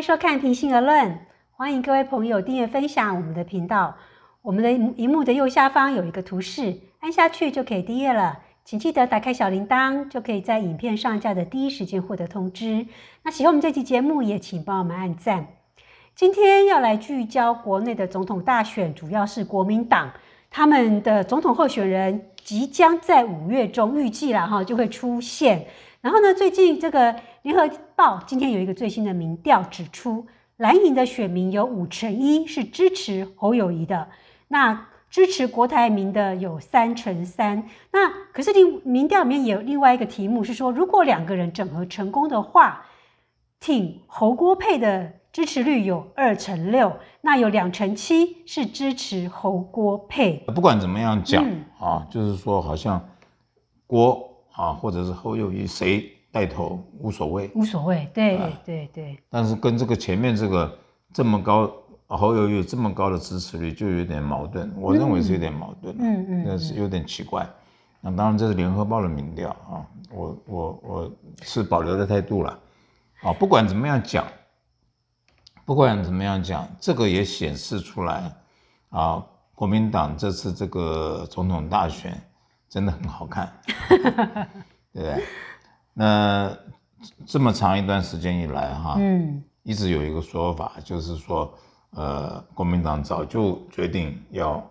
迎收看《平心而论》，欢迎各位朋友订阅分享我们的频道。我们的荧幕的右下方有一个图示，按下去就可以订阅了。请记得打开小铃铛，就可以在影片上架的第一时间获得通知。那喜欢我们这期节目，也请帮我们按赞。今天要来聚焦国内的总统大选，主要是国民党他们的总统候选人即将在五月中预计了哈就会出现。然后呢？最近这个联合报今天有一个最新的民调指出，蓝营的选民有五成一是支持侯友谊的，那支持国台民的有三成三。那可是另民调里面有另外一个题目是说，如果两个人整合成功的话，挺侯郭配的支持率有二成六，那有两成七是支持侯郭配。不管怎么样讲啊，就是说好像郭。啊，或者是侯友谊谁带头无所谓，无所谓，对对对对。但是跟这个前面这个这么高，侯友谊有这么高的支持率，就有点矛盾。我认为是有点矛盾，嗯嗯，那是有点奇怪。那当然这是联合报的民调啊，我我我是保留的态度了。啊，不管怎么样讲，不管怎么样讲，这个也显示出来啊，国民党这次这个总统大选。真的很好看，对不对？那这么长一段时间以来，哈，嗯，一直有一个说法，就是说，呃，国民党早就决定要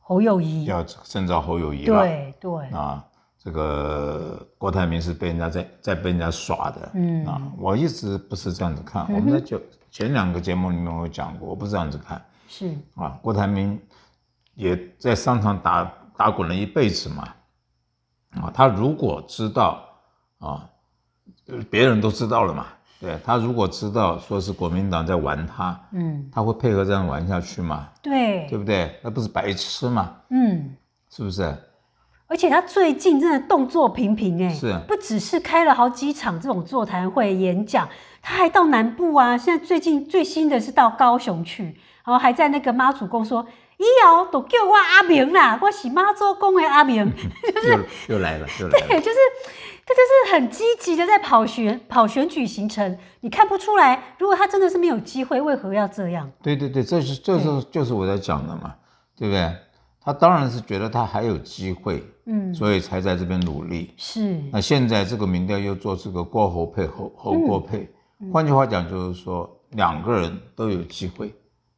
侯友谊要征召侯友谊了，对对啊，这个郭台铭是被人家在在被人家耍的，嗯啊，我一直不是这样子看，我们在就前两个节目里面我讲过，我不是这样子看，是啊，郭台铭也在商场打。打滚了一辈子嘛，啊，他如果知道啊，别人都知道了嘛，对他如果知道说是国民党在玩他，嗯，他会配合这样玩下去嘛？对，对不对？那不是白痴嘛？嗯，是不是？而且他最近真的动作频频哎，是，不只是开了好几场这种座谈会演讲，他还到南部啊，现在最近最新的是到高雄去，然后还在那个妈祖宫说。以后都叫我阿明啦，我是妈祖公的阿明，就是又来了，对，就是他就是很积极的在跑选跑选举行程，你看不出来，如果他真的是没有机会，为何要这样？对对对，这是就是就是我在讲的嘛，对不对？他当然是觉得他还有机会，嗯，所以才在这边努力。是，那现在这个民调又做这个过候配候候过配，换句话讲就是说两个人都有机会。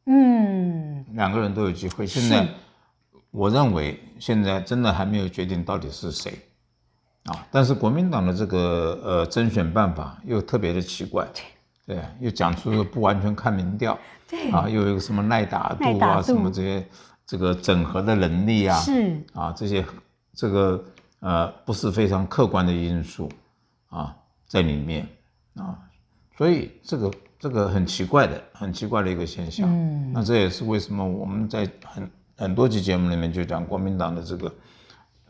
嗯，两个人都有机会。现在，我认为现在真的还没有决定到底是谁啊。但是国民党的这个呃甄选办法又特别的奇怪，对，又讲出不完全看民调，对，啊，又有一个什么耐打度啊，什么这些这个整合的能力啊，是啊，这些这个呃不是非常客观的因素啊在里面啊，所以这个。这个很奇怪的，很奇怪的一个现象。那这也是为什么我们在很很多期节目里面就讲国民党的这个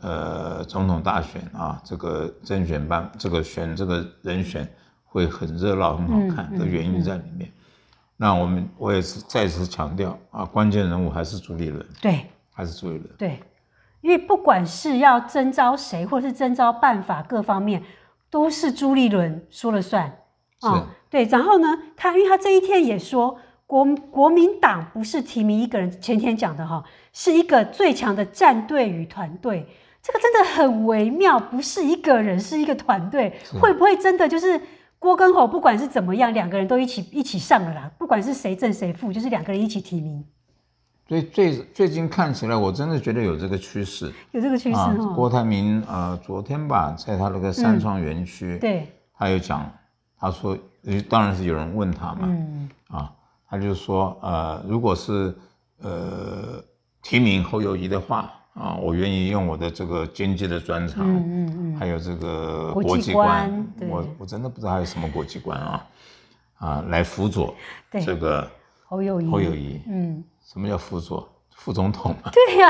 呃总统大选啊，这个政选办这个选这个人选会很热闹、很好看的原因在里面。那我们我也是再次强调啊，关键人物还是朱立伦，对，还是朱立伦，对，因为不管是要征召谁，或者是征召办法各方面，都是朱立伦说了算。啊，对，然后呢，他因为他这一天也说，国国民党不是提名一个人，前天讲的哈，是一个最强的战队与团队，这个真的很微妙，不是一个人，是一个团队，会不会真的就是郭根侯不管是怎么样，两个人都一起一起上了啦，不管是谁正谁负，就是两个人一起提名。所以最最近看起来，我真的觉得有这个趋势，有这个趋势。郭台铭呃，昨天吧，在他那个三创园区，对，他有讲。他说，当然是有人问他嘛，啊，他就说，呃，如果是呃提名侯友谊的话，啊，我愿意用我的这个经济的专长，嗯嗯嗯，还有这个国际观，我我真的不知道还有什么国际观啊，啊，来辅佐这个侯友谊，侯友谊，嗯，什么叫辅佐？副总统，嘛，对呀，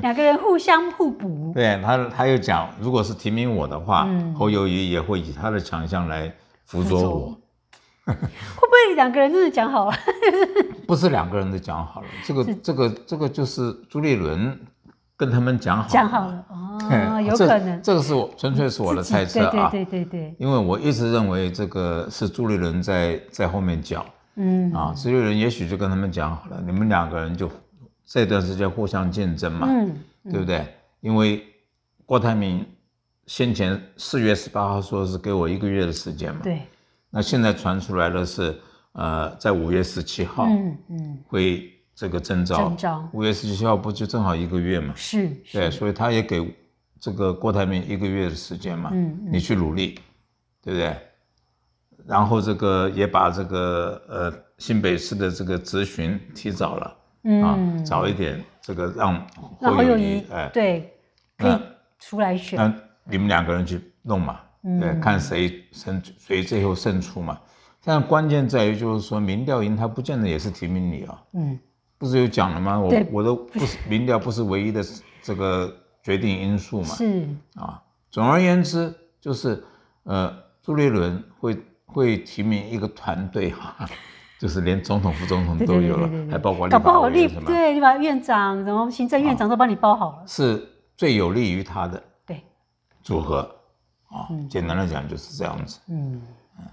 两个人互相互补，对他，他又讲，如果是提名我的话，侯友谊也会以他的强项来。辅佐我，会不会两个人就是讲好了？不是两个人都讲好了，这个这个这个就是朱立伦跟他们讲好了。讲好了哦，有可能。这个是我纯粹是我的猜测啊，对对对。因为我一直认为这个是朱立伦在在后面讲，嗯啊，朱立伦也许就跟他们讲好了，你们两个人就这段时间互相竞争嘛，对不对？因为郭台铭。先前四月十八号说是给我一个月的时间嘛？对。那现在传出来了是，呃，在五月十七号，嗯嗯，会这个征召。征召。五月十七号不就正好一个月嘛？是对，所以他也给这个郭台铭一个月的时间嘛？嗯。你去努力，对不对？然后这个也把这个呃新北市的这个咨询提早了，嗯，早一点，这个让侯友谊哎对，可以出来选。你们两个人去弄嘛，对，看谁胜，谁最后胜出嘛。但关键在于，就是说，民调赢他不见得也是提名你啊。嗯，不是有讲了吗？我我都不是，民调不是唯一的这个决定因素嘛。是啊，总而言之，就是呃，朱立伦会会提名一个团队哈，就是连总统、副总统都有了，还包括立法委员是对，你把院长，然后行政院长都帮你包好了，是最有利于他的。组合啊，简单来讲就是这样子。嗯嗯，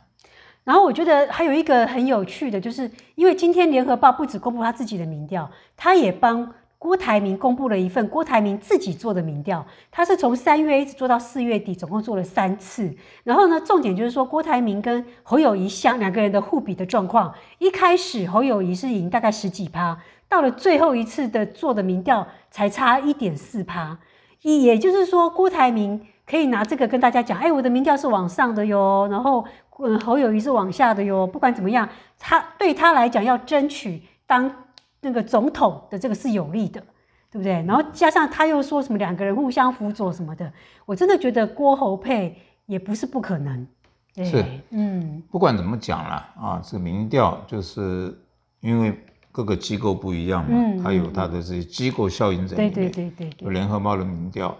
然后我觉得还有一个很有趣的，就是因为今天联合报不止公布他自己的民调，他也帮郭台铭公布了一份郭台铭自己做的民调。他是从三月一直做到四月底，总共做了三次。然后呢，重点就是说郭台铭跟侯友谊相两个人的互比的状况，一开始侯友谊是赢大概十几趴，到了最后一次的做的民调才差一点四趴，也就是说郭台铭。可以拿这个跟大家讲，哎，我的民调是往上的哟，然后，嗯，侯友谊是往下的哟。不管怎么样，他对他来讲要争取当那个总统的这个是有利的，对不对？然后加上他又说什么两个人互相辅佐什么的，我真的觉得郭侯配也不是不可能。是，嗯，不管怎么讲了啊，这个民调就是因为各个机构不一样嘛，它有它的这些机构效应在里面，对对对对，有联合报的民调。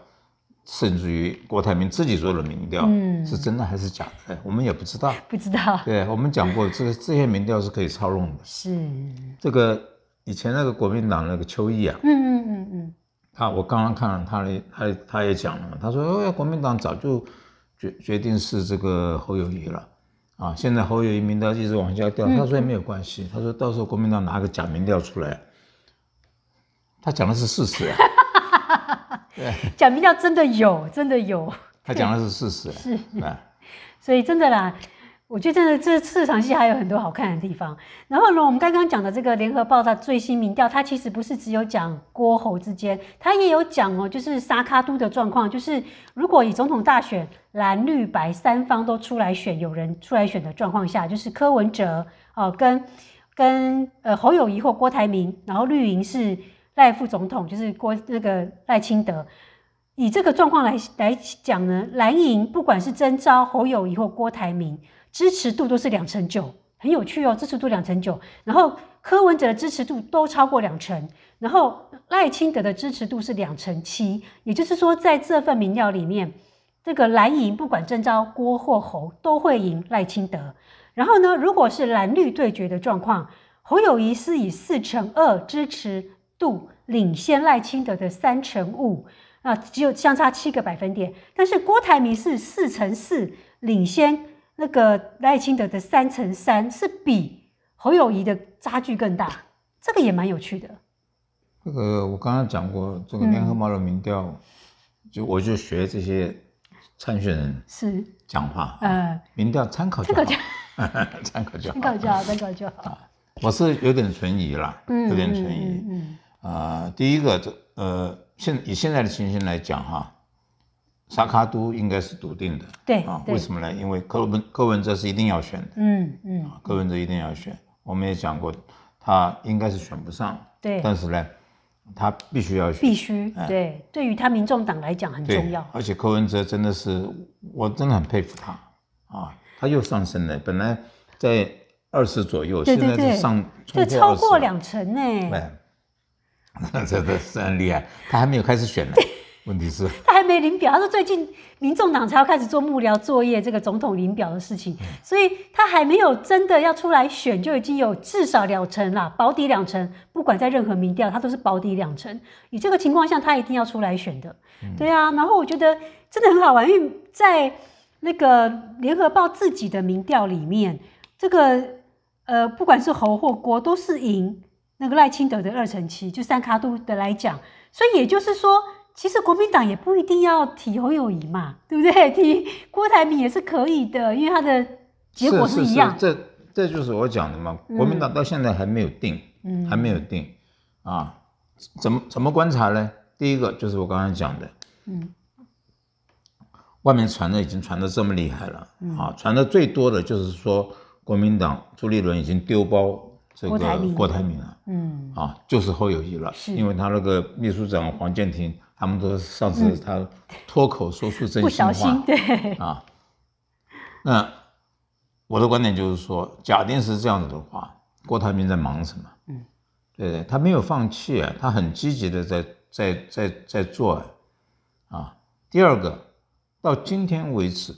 甚至于郭台铭自己做的民调，嗯，是真的还是假的？我们也不知道，不知道。对，我们讲过，这这些民调是可以操纵的。是。这个以前那个国民党那个邱毅啊，嗯嗯嗯嗯，他我刚刚看了，他的，他他也讲了嘛，他说，哎，国民党早就决决定是这个侯友谊了，啊，现在侯友谊民调一直往下掉，他说也没有关系，他说到时候国民党拿个假民调出来，他讲的是事实。对，讲民调真的有，真的有。他讲的是事实。是啊，所以真的啦，我觉得真的这四场戏还有很多好看的地方。然后呢，我们刚刚讲的这个联合报的最新民调，它其实不是只有讲郭侯之间，它也有讲哦，就是沙卡都的状况。就是如果以总统大选蓝绿白三方都出来选，有人出来选的状况下，就是柯文哲哦跟跟呃侯友谊或郭台铭，然后绿营是。赖副总统就是郭那个赖清德，以这个状况来来讲呢，蓝营不管是征召侯友谊或郭台铭支持度都是两成九，很有趣哦，支持度两成九。然后柯文哲的支持度都超过两成，然后赖清德的支持度是两成七，也就是说，在这份民调里面，这个蓝营不管征召郭或侯都会赢赖清德。然后呢，如果是蓝绿对决的状况，侯友谊是以四成二支持。度领先赖清德的三成五啊，只有相差七个百分点。但是郭台铭是四乘四领先那个赖清德的三乘三，是比侯友谊的差距更大。这个也蛮有趣的。这个我刚刚讲过，这个联合报的民调，就我就学这些参选人是讲话，嗯，民调参考就好，参考就好，参考就好，参考就好。我是有点存疑了，有点存疑。嗯啊，第一个，这呃，现以现在的情形来讲哈，沙卡都应该是笃定的。对啊，为什么呢？因为柯文柯文哲是一定要选的。嗯嗯，柯文哲一定要选。我们也讲过，他应该是选不上。对。但是呢，他必须要选。必须对，对于他民众党来讲很重要。而且柯文哲真的是，我真的很佩服他啊！他又上升了，本来在二十左右，现在是上，就超过两成哎。真的是很厉害，他还没有开始选呢。问题是 他还没领表，他说最近民众党才要开始做幕僚作业，这个总统领表的事情，所以他还没有真的要出来选，就已经有至少两成啦，保底两成，不管在任何民调，他都是保底两成。以这个情况下，他一定要出来选的，对啊。然后我觉得真的很好玩，因为在那个联合报自己的民调里面，这个呃，不管是侯或郭，都是赢。那个赖清德的二乘七，就三卡度的来讲，所以也就是说，其实国民党也不一定要提侯友谊嘛，对不对？提郭台铭也是可以的，因为他的结果是一样。这这就是我讲的嘛，国民党到现在还没有定，嗯，还没有定啊，怎么怎么观察呢？第一个就是我刚才讲的，嗯，外面传的已经传的这么厉害了，啊，传的最多的就是说国民党朱立伦已经丢包。这个郭台铭啊，嗯，啊，就是侯友谊了，是，因为他那个秘书长黄建庭，他们都上次他脱口说出真心话，对，啊，那我的观点就是说，假定是这样子的话，郭台铭在忙什么？嗯，对对，他没有放弃啊，他很积极的在在在在做啊。啊，第二个，到今天为止，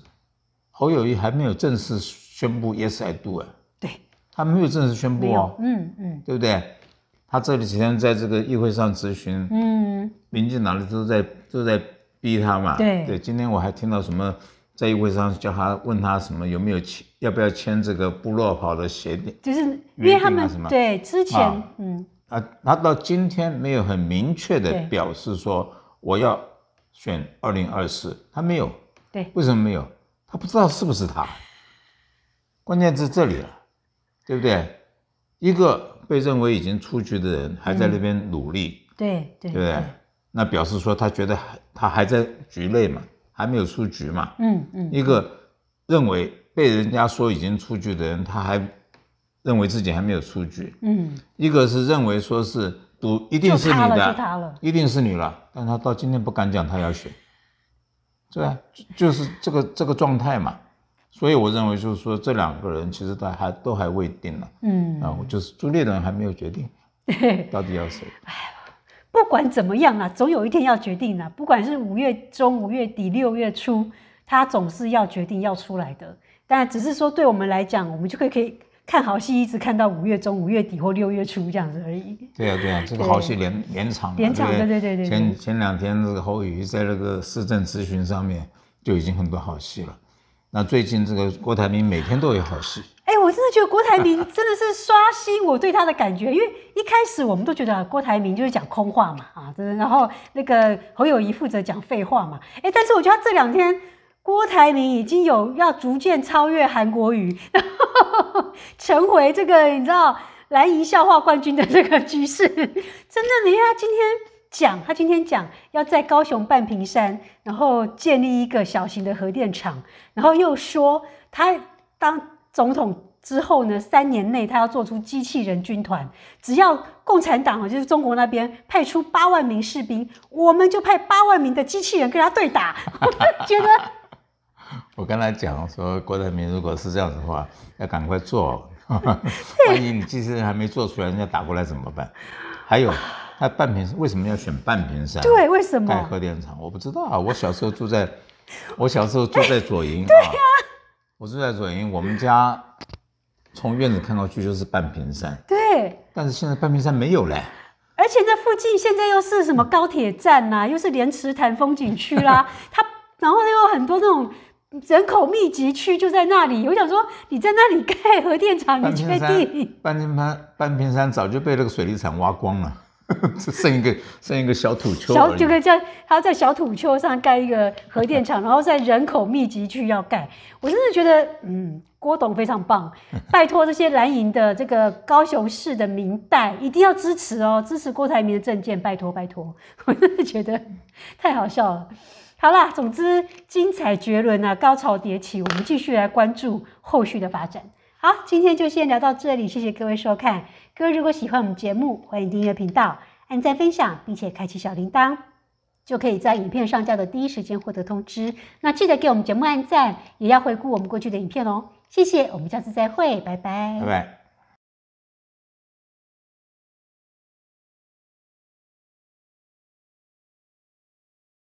侯友谊还没有正式宣布 Yes I Do 啊。他没有正式宣布哦，嗯嗯，对不对？他这几天在这个议会上咨询，嗯，民进党的都在都在逼他嘛，对对。今天我还听到什么，在议会上叫他问他什么有没有签，要不要签这个部落跑的协定，就是因为他们对之前，嗯，啊，他到今天没有很明确的表示说我要选二零二四，他没有，对，为什么没有？他不知道是不是他，关键是这里了。对不对？一个被认为已经出局的人还在那边努力，对对，对不对？那表示说他觉得他还在局内嘛，还没有出局嘛。嗯嗯。一个认为被人家说已经出局的人，他还认为自己还没有出局。嗯。一个是认为说是赌一定是你的，一定是你了，但他到今天不敢讲他要选，对吧？就是这个这个状态嘛。所以我认为就是说，这两个人其实都还都还未定了，嗯，啊，就是朱立人还没有决定，到底要谁。哎不管怎么样啊，总有一天要决定的。不管是五月中、五月底、六月初，他总是要决定要出来的。但只是说对我们来讲，我们就可以可以看好戏，一直看到五月中、五月底或六月初这样子而已。对啊，对啊，这个好戏连连场，连场，对对对对。前两天这个侯宇在那个市政咨询上面就已经很多好戏了。那最近这个郭台铭每天都有好事，哎，我真的觉得郭台铭真的是刷新我对他的感觉，因为一开始我们都觉得郭台铭就是讲空话嘛，啊，然后那个侯友谊负责讲废话嘛，哎，但是我觉得这两天郭台铭已经有要逐渐超越韩国瑜，然 后成为这个你知道蓝营笑话冠军的这个局势，真的，你看他今天。讲他今天讲要在高雄半屏山，然后建立一个小型的核电厂，然后又说他当总统之后呢，三年内他要做出机器人军团，只要共产党啊，就是中国那边派出八万名士兵，我们就派八万名的机器人跟他对打。觉得 我跟他讲说，郭台铭如果是这样子的话，要赶快做，万一你机器人还没做出来，人家打过来怎么办？还有。它半瓶山为什么要选半瓶山？对，为什么盖核电厂？我不知道啊。我小时候住在，我小时候住在左营。对呀，我住在左营，我们家从院子看到去就是半瓶山。对。但是现在半瓶山没有了，而且那附近现在又是什么高铁站呐，又是莲池潭风景区啦，它然后又有很多那种人口密集区就在那里。我想说，你在那里盖核电厂，你确定？半屏山，半屏山早就被那个水泥厂挖光了。剩一个，剩一个小土丘，小就可以在他在小土丘上盖一个核电厂，然后在人口密集区要盖，我真的觉得，嗯，郭董非常棒，拜托这些蓝营的这个高雄市的民代一定要支持哦，支持郭台铭的政见，拜托拜托，我真的觉得太好笑了。好啦，总之精彩绝伦啊，高潮迭起，我们继续来关注后续的发展。好，今天就先聊到这里，谢谢各位收看。各位如果喜欢我们节目，欢迎订阅频道、按赞、分享，并且开启小铃铛，就可以在影片上架的第一时间获得通知。那记得给我们节目按赞，也要回顾我们过去的影片哦。谢谢，我们下次再会，拜拜。拜拜。